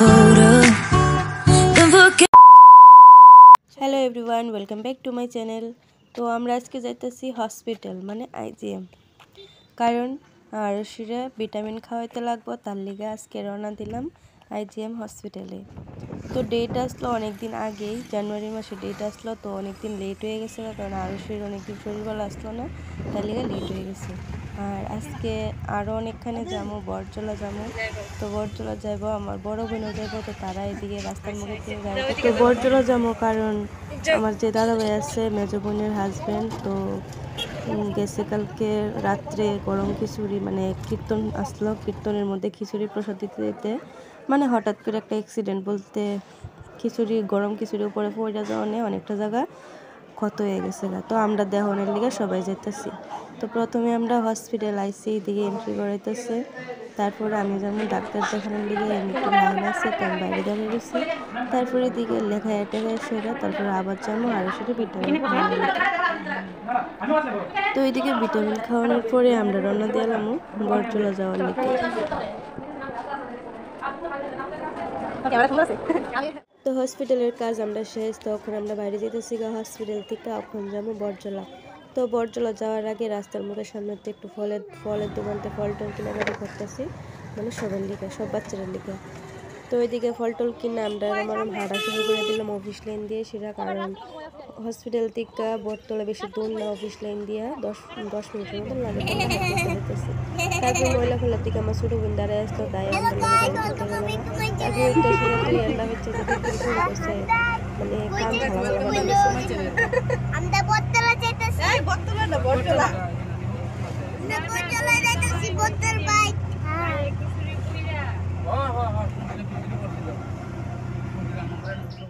Hello everyone welcome back to my channel তো আমরা আজকে যাইতেছি হসপিটাল মানে আইজিএম কারণ আরসিরা ভিটামিন খাওয়াইতে লাগবো তার লিগে আজকে রওনা দিলাম আইজিএম হসপিটালে তো ডেট আসলো অনেক দিন আগেই জানুয়ারি মাসে ডেট আসলো তো অনেকদিন লেট হয়ে গেছে না কারণ আরও শরীর অনেকদিন শরীর ভালো আসলো না তাহলে লেট হয়ে গেছে আর আজকে আরও অনেকখানে যাবো বরচলা যাবো তো বরচলা যাব আমার বড় বোনও যাব তো তারা এদিকে রাস্তার মুখে তো বরচলা যাবো কারণ আমার যে দাদা ভাই আছে মেজো বোনের হাজব্যান্ড তো গেছে কালকে রাত্রে গরম খিচুড়ি মানে কীর্তন আসলো কীর্তনের মধ্যে খিচুড়ি প্রসাদ দিতে দিতে মানে হঠাৎ করে একটা অ্যাক্সিডেন্ট বলতে খিচুড়ি গরম খিচুড়ির উপরে পড়ে যাওয়া নিয়ে অনেকটা জায়গা ক্ষত হয়ে গেছে গা তো আমরা দেহনের লিগে সবাই যেতেছি তো প্রথমে আমরা হসপিটাল আইসি দিকে এন্ট্রি করাইতেছে তারপরে আমি যেমন ডাক্তার দেখানোর লিগে একটু লাইন আছে তো আমি বাইরে দাঁড়িয়ে গেছি তারপরে দিকে লেখা এটা সেটা তারপরে আবার যেমন আরও সেটা ভিটামিন তো এইদিকে ভিটামিন খাওয়ানোর পরে আমরা রওনা দিলামও বরচলা যাওয়ার লিগে তো হসপিটালের কাজ আমরা শেষ তখন আমরা বাইরে যেতেছি গা হসপিটাল থেকে এখন যাবো বরজলা তো বরজলা যাওয়ার আগে রাস্তার মুখে সামনে সামনেতে একটু ফলের ফলের দোকানতে ফল টল কেনাকাটি করতেছি মানে সবার লিখে সব বাচ্চারা লিখে তো ওইদিকে ফল টল কিনে আমরা আমার হাঁটা শুরু করে দিলাম অফিস লাইন দিয়ে সেটা কারণ হসপিটাল থেকে বটতলা বেশি দূর না অফিস লাইন দিয়া দশ দশ মিনিটের মতো লাগে তারপর ময়লা ফেলার থেকে আমার ছোটো বোন দাঁড়ায় আসতো তাই মানে আমরা মানে কাম বটতলা না বটতলা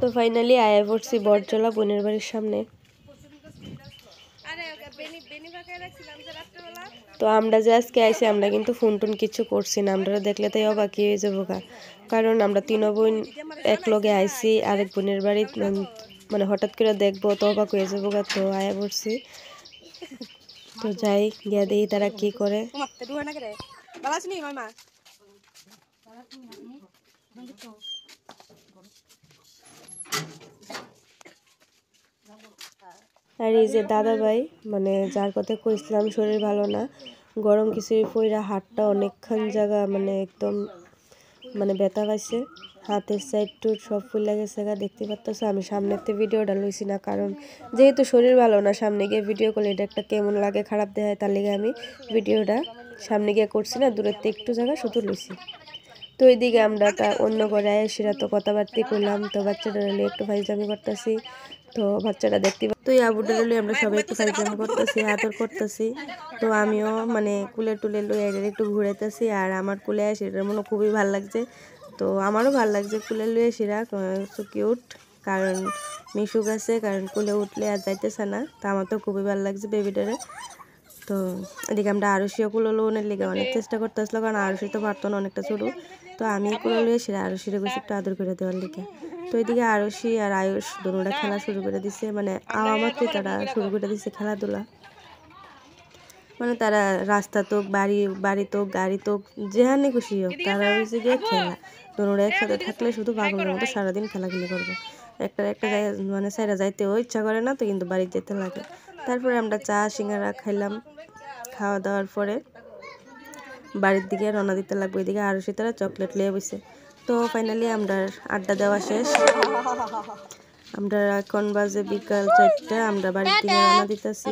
তো ফাইনালি আয়া পড়ছি বটজলা বোনের বাড়ির সামনে তো আমরা যে আজকে আইসি আমরা কিন্তু ফোন টোন কিছু করছি না আমরা দেখলে তাই অবাক হয়ে যাবো গা কারণ আমরা তিনও বোন একলগে আইসি আরেক বোনের বাড়ি মানে হঠাৎ করে দেখবো তো অবাক হয়ে যাবো গা তো আয়া পড়ছি তো যাই গিয়া দিই তারা কি করে মামা আর এই যে দাদা ভাই মানে যার কথা কইছিলাম শরীর ভালো না গরম কিছুই পইরা হাতটা অনেকক্ষণ জায়গা মানে একদম মানে ব্যথা পাইছে হাতের সাইড টুট সব ফুল গা দেখতে পারতেছ আমি সামনের ভিডিওটা লইছি না কারণ যেহেতু শরীর ভালো না সামনে গিয়ে ভিডিও করলে এটা একটা কেমন লাগে খারাপ দেখায় তার লেগে আমি ভিডিওটা সামনে গিয়ে করছি না দূরের থেকে একটু জায়গা শুধু লইছি তো এইদিকে আমরা তা অন্য ঘরে সেরা তো কথাবার্তি করলাম তো বাচ্চাটা একটু ভাইজামি করতেছি তো বাচ্চারা দেখতে তো এই আবুডালে আমরা সবাই একটু ফাইজাম করতেছি আদর করতেছি তো আমিও মানে কুলে টুলে লই এর একটু ঘুরাইতেছি আর আমার কুলে সেটার মনে খুবই ভালো লাগছে তো আমারও ভাল লাগছে কুলে লুয়ে সো কিউট কারণ মিশুক আছে কারণ কুলে উঠলে আর যাইতেছে না তো আমার তো খুবই ভালো লাগছে বেবিটারে তো এদিকে আমরা আরসিও কুলো লোনের লিগে অনেক চেষ্টা করতেছিল কারণ আরসি তো পারতো না অনেকটা ছোটো তো আমি কুলো লুয়ে সেটা আরসিরে বেশি একটু আদর করে দেওয়ার লিগে তো এদিকে আরসি আর আয়ুষ দুটা খেলা শুরু করে দিছে মানে আমাকে তারা শুরু করে দিছে খেলাধুলা মানে তারা রাস্তা তো বাড়ি বাড়ি তো গাড়ি তো যেখানে খুশি হোক তারা হচ্ছে গিয়ে খেলা দোনোরা একসাথে থাকলে শুধু পাগলের মতো সারাদিন খেলাধুলি করবো একটা একটা হ্যাঁ। মানে সাইরা যাইতেও ইচ্ছা করে না তো কিন্তু বাড়ি যেতে লাগে তারপরে আমরা চা সিঙ্গারা খাইলাম খাওয়া দাওয়ার পরে বাড়ির দিকে রওনা দিতে লাগবে ওইদিকে আরও সে তারা চকলেট লিয়ে বসে তো ফাইনালি আমরা আড্ডা দেওয়া শেষ আমরা এখন বাজে বিকাল চারটা আমরা বাড়ি থেকে রান্না দিতেছি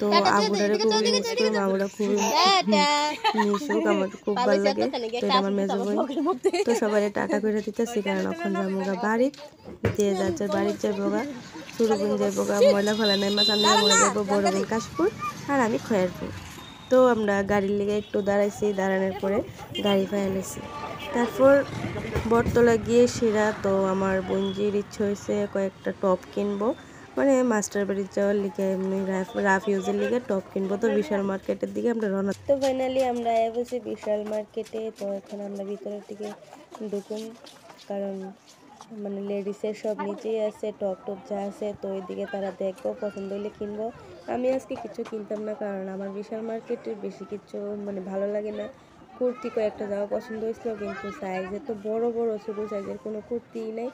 তো আবুরারে খুব মিস করি আবুরা খুব আমার খুব ভালো লাগে তো আমার মেজো তো সবাই টাকা করে দিতেছি কারণ এখন যাবো গা বাড়ি দিয়ে যাচ্ছে বাড়ির যাবো গা ছোটো বোন যাবো গা ময়লা ফেলা নেই মাছ আমি আমরা যাবো বড় কাশপুর আর আমি খয়েরপুর তো আমরা গাড়ির লেগে একটু দাঁড়াইছি দাঁড়ানোর পরে গাড়ি ফাইলেছি তারপর বটতলা গিয়ে সেরা তো আমার বঞ্জির ইচ্ছে হয়েছে কয়েকটা টপ কিনবো মানে মাস্টার বাড়ির যাওয়ার লিগে এমনি রাফ ইউজের লিগে টপ কিনবো তো বিশাল মার্কেটের দিকে আমরা রওনা তো ফাইনালি আমরা এসেছি বিশাল মার্কেটে তো এখন আমরা ভিতরের দিকে ঢুকুন কারণ মানে লেডিসের সব নিচেই আছে টপ টপ যা আছে তো এদিকে তারা দেখবো পছন্দ হলে কিনবো আমি আজকে কিছু কিনতাম না কারণ আমার বিশাল মার্কেটে বেশি কিছু মানে ভালো লাগে না কুর্তি কয়েকটা জামা পছন্দ হয়েছিল কিন্তু সাইজ এত বড় বড় ছোটো সাইজের কোনো কুর্তিই নেই